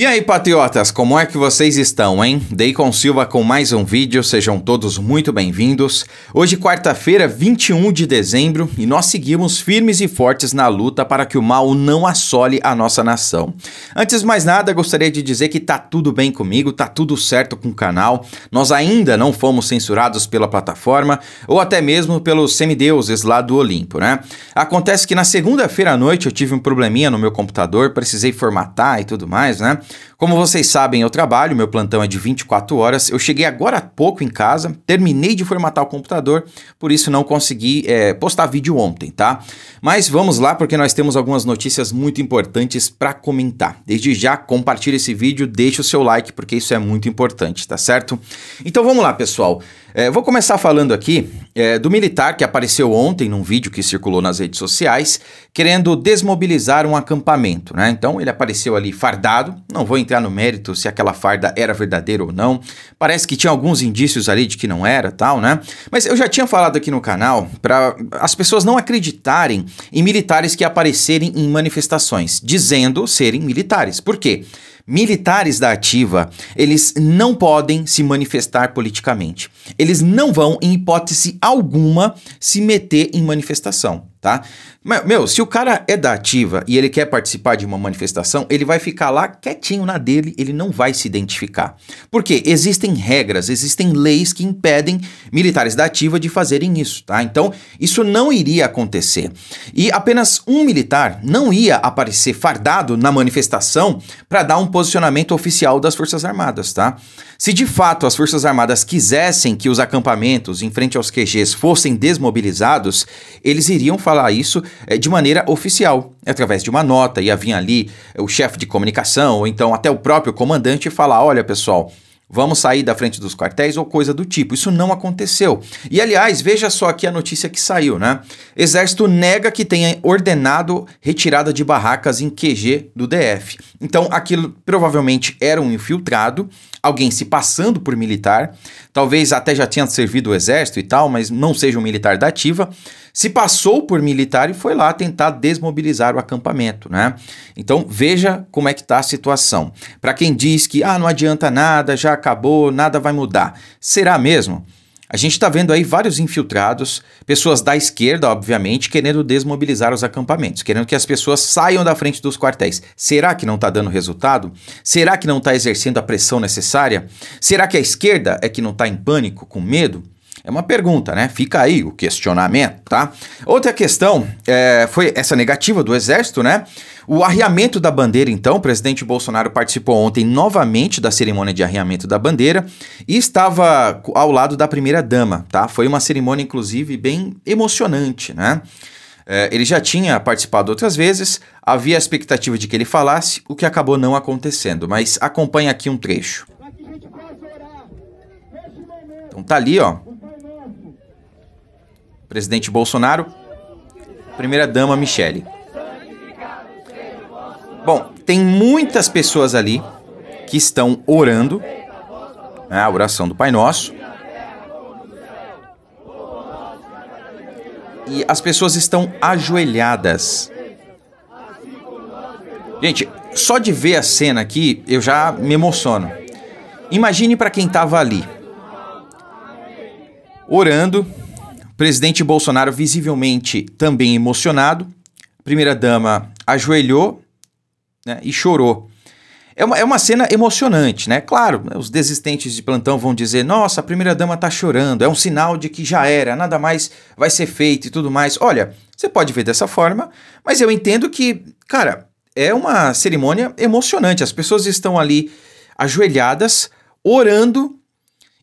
E aí, patriotas, como é que vocês estão, hein? Deicon Silva com mais um vídeo, sejam todos muito bem-vindos. Hoje, quarta-feira, 21 de dezembro, e nós seguimos firmes e fortes na luta para que o mal não assole a nossa nação. Antes de mais nada, gostaria de dizer que tá tudo bem comigo, tá tudo certo com o canal. Nós ainda não fomos censurados pela plataforma ou até mesmo pelos semideuses lá do Olimpo, né? Acontece que na segunda-feira à noite eu tive um probleminha no meu computador, precisei formatar e tudo mais, né? Como vocês sabem, eu trabalho, meu plantão é de 24 horas. Eu cheguei agora há pouco em casa, terminei de formatar o computador, por isso não consegui é, postar vídeo ontem, tá? Mas vamos lá, porque nós temos algumas notícias muito importantes para comentar. Desde já, compartilhe esse vídeo, deixe o seu like, porque isso é muito importante, tá certo? Então vamos lá, pessoal. É, vou começar falando aqui é, do militar que apareceu ontem num vídeo que circulou nas redes sociais, querendo desmobilizar um acampamento. Né? Então ele apareceu ali fardado, não vou entrar no mérito se aquela farda era verdadeira ou não, parece que tinha alguns indícios ali de que não era tal, né? Mas eu já tinha falado aqui no canal para as pessoas não acreditarem em militares que aparecerem em manifestações, dizendo serem militares. Por quê? militares da ativa, eles não podem se manifestar politicamente. Eles não vão, em hipótese alguma, se meter em manifestação tá? Meu, se o cara é da ativa e ele quer participar de uma manifestação, ele vai ficar lá quietinho na dele, ele não vai se identificar. Porque existem regras, existem leis que impedem militares da ativa de fazerem isso, tá? Então, isso não iria acontecer. E apenas um militar não ia aparecer fardado na manifestação para dar um posicionamento oficial das Forças Armadas, tá? Se de fato as Forças Armadas quisessem que os acampamentos em frente aos QGs fossem desmobilizados, eles iriam fazer falar isso é, de maneira oficial, através de uma nota, ia vir ali eh, o chefe de comunicação, ou então até o próprio comandante falar: olha, pessoal vamos sair da frente dos quartéis ou coisa do tipo. Isso não aconteceu. E aliás, veja só aqui a notícia que saiu, né? Exército nega que tenha ordenado retirada de barracas em QG do DF. Então, aquilo provavelmente era um infiltrado, alguém se passando por militar, talvez até já tenha servido o exército e tal, mas não seja um militar da ativa, se passou por militar e foi lá tentar desmobilizar o acampamento, né? Então, veja como é que tá a situação. Para quem diz que ah, não adianta nada, já acabou, nada vai mudar. Será mesmo? A gente está vendo aí vários infiltrados, pessoas da esquerda, obviamente, querendo desmobilizar os acampamentos, querendo que as pessoas saiam da frente dos quartéis. Será que não está dando resultado? Será que não está exercendo a pressão necessária? Será que a esquerda é que não está em pânico, com medo? É uma pergunta, né? Fica aí o questionamento, tá? Outra questão é, foi essa negativa do Exército, né? O arriamento da bandeira, então, o presidente Bolsonaro participou ontem novamente da cerimônia de arriamento da bandeira e estava ao lado da primeira-dama, tá? Foi uma cerimônia, inclusive, bem emocionante, né? É, ele já tinha participado outras vezes, havia a expectativa de que ele falasse, o que acabou não acontecendo, mas acompanha aqui um trecho. Então tá ali, ó, presidente Bolsonaro, primeira-dama Michele. Bom, tem muitas pessoas ali que estão orando, né, a oração do Pai Nosso. E as pessoas estão ajoelhadas. Gente, só de ver a cena aqui, eu já me emociono. Imagine para quem estava ali, orando, Presidente Bolsonaro visivelmente também emocionado. Primeira-dama ajoelhou né, e chorou. É uma, é uma cena emocionante, né? Claro, os desistentes de plantão vão dizer: nossa, a primeira-dama tá chorando, é um sinal de que já era, nada mais vai ser feito e tudo mais. Olha, você pode ver dessa forma, mas eu entendo que, cara, é uma cerimônia emocionante. As pessoas estão ali ajoelhadas, orando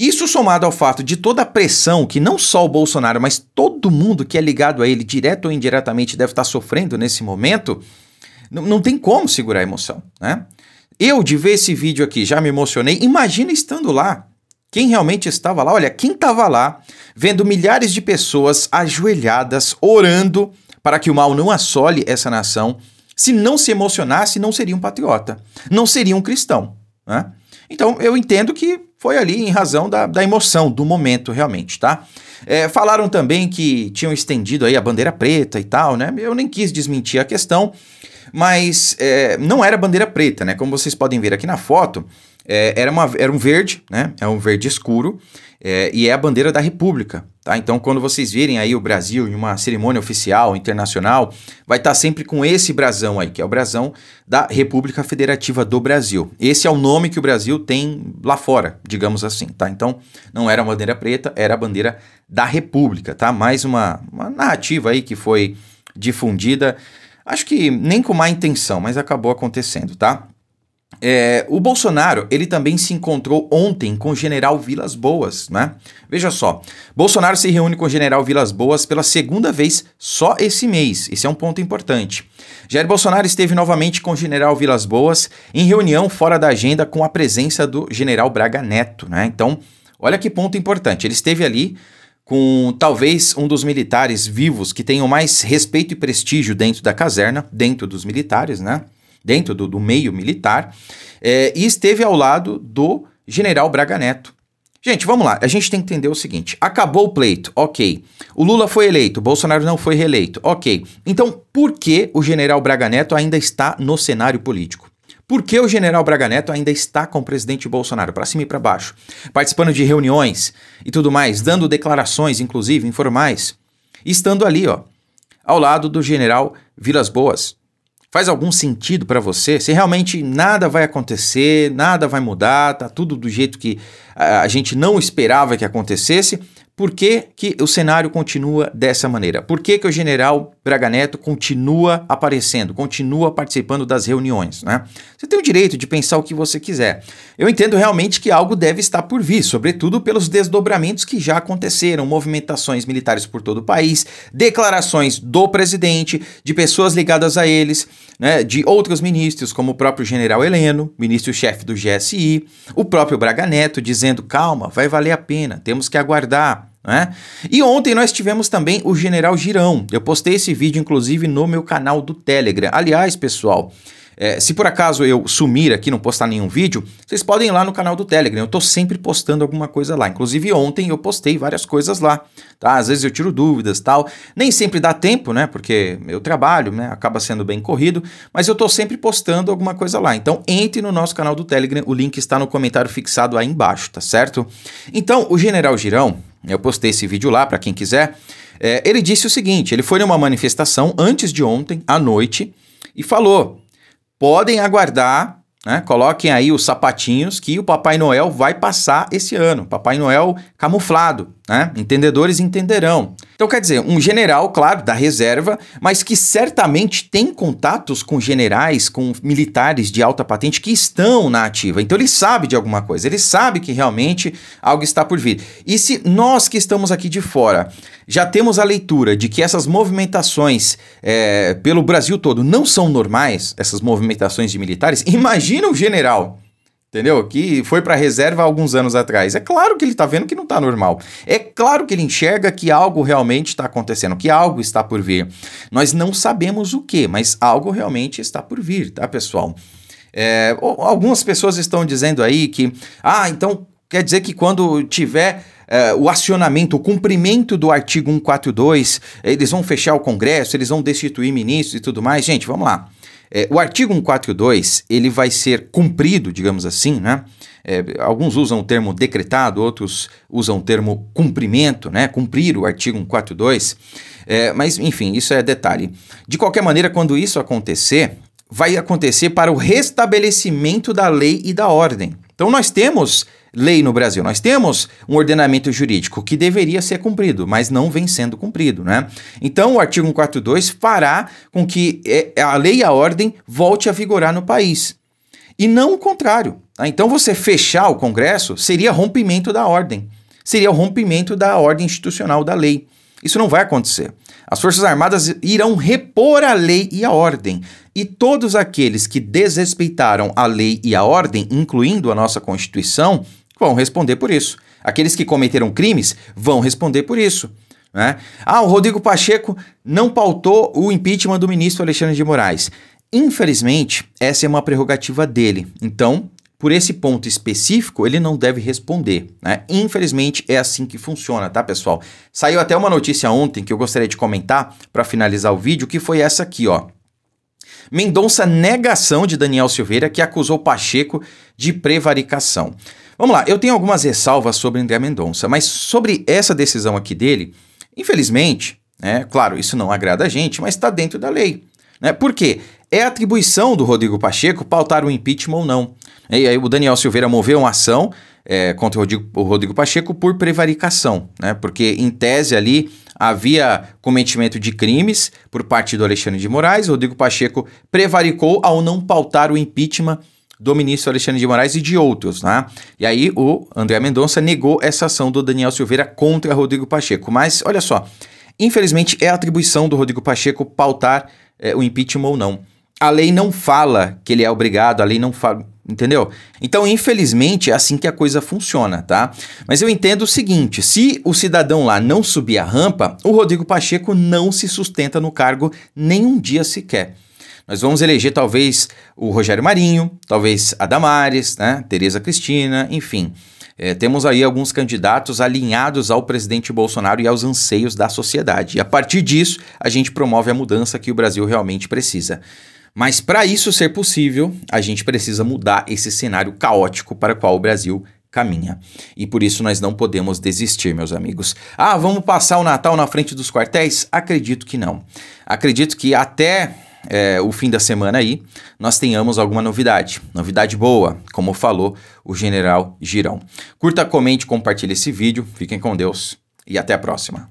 isso somado ao fato de toda a pressão que não só o Bolsonaro, mas todo mundo que é ligado a ele, direto ou indiretamente, deve estar sofrendo nesse momento, não, tem como segurar a emoção, né? Eu, de ver esse vídeo aqui, já me emocionei. Imagina estando lá. Quem realmente estava lá? Olha, quem estava lá, vendo milhares de pessoas ajoelhadas, orando para que o mal não assole essa nação, se não se emocionasse, não seria um patriota, não seria um cristão. Né? Então, eu entendo que foi ali em razão da, da emoção, do momento realmente, tá? É, falaram também que tinham estendido aí a bandeira preta e tal, né? Eu nem quis desmentir a questão, mas é, não era bandeira preta, né? Como vocês podem ver aqui na foto, é, era, uma, era um verde, né? É um verde escuro é, e é a bandeira da República, tá? Então, quando vocês virem aí o Brasil em uma cerimônia oficial, internacional, vai estar tá sempre com esse brasão aí, que é o brasão da República Federativa do Brasil. Esse é o nome que o Brasil tem lá fora, digamos assim, tá? Então, não era a bandeira preta, era a bandeira da República, tá? Mais uma, uma narrativa aí que foi difundida, acho que nem com má intenção, mas acabou acontecendo, tá? É, o Bolsonaro, ele também se encontrou ontem com o general Vilas Boas, né? Veja só, Bolsonaro se reúne com o general Vilas Boas pela segunda vez só esse mês, esse é um ponto importante. Jair Bolsonaro esteve novamente com o general Vilas Boas em reunião fora da agenda com a presença do general Braga Neto, né? Então, olha que ponto importante, ele esteve ali com talvez um dos militares vivos que tenham mais respeito e prestígio dentro da caserna, dentro dos militares, né? dentro do, do meio militar, é, e esteve ao lado do general Braga Neto. Gente, vamos lá. A gente tem que entender o seguinte: acabou o pleito, ok. O Lula foi eleito, Bolsonaro não foi reeleito, ok. Então, por que o general Braga Neto ainda está no cenário político? Por que o general Braga Neto ainda está com o presidente Bolsonaro, para cima e para baixo, participando de reuniões e tudo mais, dando declarações, inclusive informais, estando ali, ó, ao lado do general Vilas Boas, faz algum sentido para você? Se realmente nada vai acontecer, nada vai mudar, tá tudo do jeito que a gente não esperava que acontecesse, por que, que o cenário continua dessa maneira? Por que, que o general Braga Neto continua aparecendo, continua participando das reuniões? Né? Você tem o direito de pensar o que você quiser. Eu entendo realmente que algo deve estar por vir, sobretudo pelos desdobramentos que já aconteceram, movimentações militares por todo o país, declarações do presidente, de pessoas ligadas a eles, né, de outros ministros, como o próprio general Heleno, ministro-chefe do GSI, o próprio Braga Neto, dizendo: calma, vai valer a pena, temos que aguardar. Né? E ontem nós tivemos também o General Girão. Eu postei esse vídeo, inclusive, no meu canal do Telegram. Aliás, pessoal, é, se por acaso eu sumir aqui, não postar nenhum vídeo, vocês podem ir lá no canal do Telegram. Eu estou sempre postando alguma coisa lá. Inclusive ontem eu postei várias coisas lá, tá? Às vezes eu tiro dúvidas, tal. Nem sempre dá tempo, né? Porque meu trabalho, né? Acaba sendo bem corrido, mas eu estou sempre postando alguma coisa lá. Então entre no nosso canal do Telegram, o link está no comentário fixado aí embaixo, tá certo? Então, o General Girão, eu postei esse vídeo lá para quem quiser. É, ele disse o seguinte: ele foi numa manifestação antes de ontem, à noite, e falou podem aguardar, né? Coloquem aí os sapatinhos que o Papai Noel vai passar esse ano. Papai Noel camuflado, né? Entendedores entenderão. Então, quer dizer, um general, claro, da reserva, mas que certamente tem contatos com generais, com militares de alta patente que estão na ativa. Então, ele sabe de alguma coisa, ele sabe que realmente algo está por vir. E se nós que estamos aqui de fora já temos a leitura de que essas movimentações é, pelo Brasil todo não são normais, essas movimentações de militares, imagina um general entendeu? Que foi para reserva há alguns anos atrás. É claro que ele está vendo que não está normal. É claro que ele enxerga que algo realmente está acontecendo, que algo está por vir. Nós não sabemos o que, mas algo realmente está por vir, tá, pessoal? É, algumas pessoas estão dizendo aí que, ah, então quer dizer que quando tiver Uh, o acionamento, o cumprimento do artigo 142, eles vão fechar o Congresso, eles vão destituir ministros e tudo mais. Gente, vamos lá. É, o artigo 142 ele vai ser cumprido, digamos assim, né? É, alguns usam o termo decretado, outros usam o termo cumprimento, né? Cumprir o artigo 142. É, mas, enfim, isso é detalhe. De qualquer maneira, quando isso acontecer, vai acontecer para o restabelecimento da lei e da ordem. Então, nós temos lei no Brasil. Nós temos um ordenamento jurídico que deveria ser cumprido, mas não vem sendo cumprido, né? Então, o artigo 142 fará com que é, é, a lei e a ordem volte a vigorar no país. E não o contrário. Tá? Então, você fechar o Congresso seria rompimento da ordem. Seria o rompimento da ordem institucional da lei. Isso não vai acontecer. As Forças Armadas irão repor a lei e a ordem. E todos aqueles que desrespeitaram a lei e a ordem, incluindo a nossa Constituição, vão responder por isso. Aqueles que cometeram crimes vão responder por isso. Né? Ah, o Rodrigo Pacheco não pautou o impeachment do ministro Alexandre de Moraes. Infelizmente, essa é uma prerrogativa dele. Então, por esse ponto específico, ele não deve responder. Né? Infelizmente, é assim que funciona, tá, pessoal? Saiu até uma notícia ontem que eu gostaria de comentar para finalizar o vídeo, que foi essa aqui, ó. Mendonça negação de Daniel Silveira, que acusou Pacheco de prevaricação. Vamos lá, eu tenho algumas ressalvas sobre André Mendonça, mas sobre essa decisão aqui dele, infelizmente, né, claro, isso não agrada a gente, mas está dentro da lei. Né? Por quê? É atribuição do Rodrigo Pacheco pautar o impeachment ou não. Né? E aí o Daniel Silveira moveu uma ação é, contra o Rodrigo, o Rodrigo, Pacheco por prevaricação, né? porque em tese ali havia cometimento de crimes por parte do Alexandre de Moraes, o Rodrigo Pacheco prevaricou ao não pautar o impeachment do ministro Alexandre de Moraes e de outros, né? E aí o André Mendonça negou essa ação do Daniel Silveira contra Rodrigo Pacheco. Mas olha só, infelizmente é atribuição do Rodrigo Pacheco pautar é, o impeachment ou não. A lei não fala que ele é obrigado, a lei não fala. Entendeu? Então, infelizmente, é assim que a coisa funciona, tá? Mas eu entendo o seguinte: se o cidadão lá não subir a rampa, o Rodrigo Pacheco não se sustenta no cargo nem um dia sequer. Nós vamos eleger talvez o Rogério Marinho, talvez a Damares, né? Tereza Cristina, enfim. É, temos aí alguns candidatos alinhados ao presidente Bolsonaro e aos anseios da sociedade. E a partir disso, a gente promove a mudança que o Brasil realmente precisa. Mas para isso ser possível, a gente precisa mudar esse cenário caótico para o qual o Brasil caminha. E por isso nós não podemos desistir, meus amigos. Ah, vamos passar o Natal na frente dos quartéis? Acredito que não. Acredito que até é, o fim da semana aí, nós tenhamos alguma novidade. Novidade boa, como falou o General Girão. Curta, comente, compartilhe esse vídeo. Fiquem com Deus e até a próxima.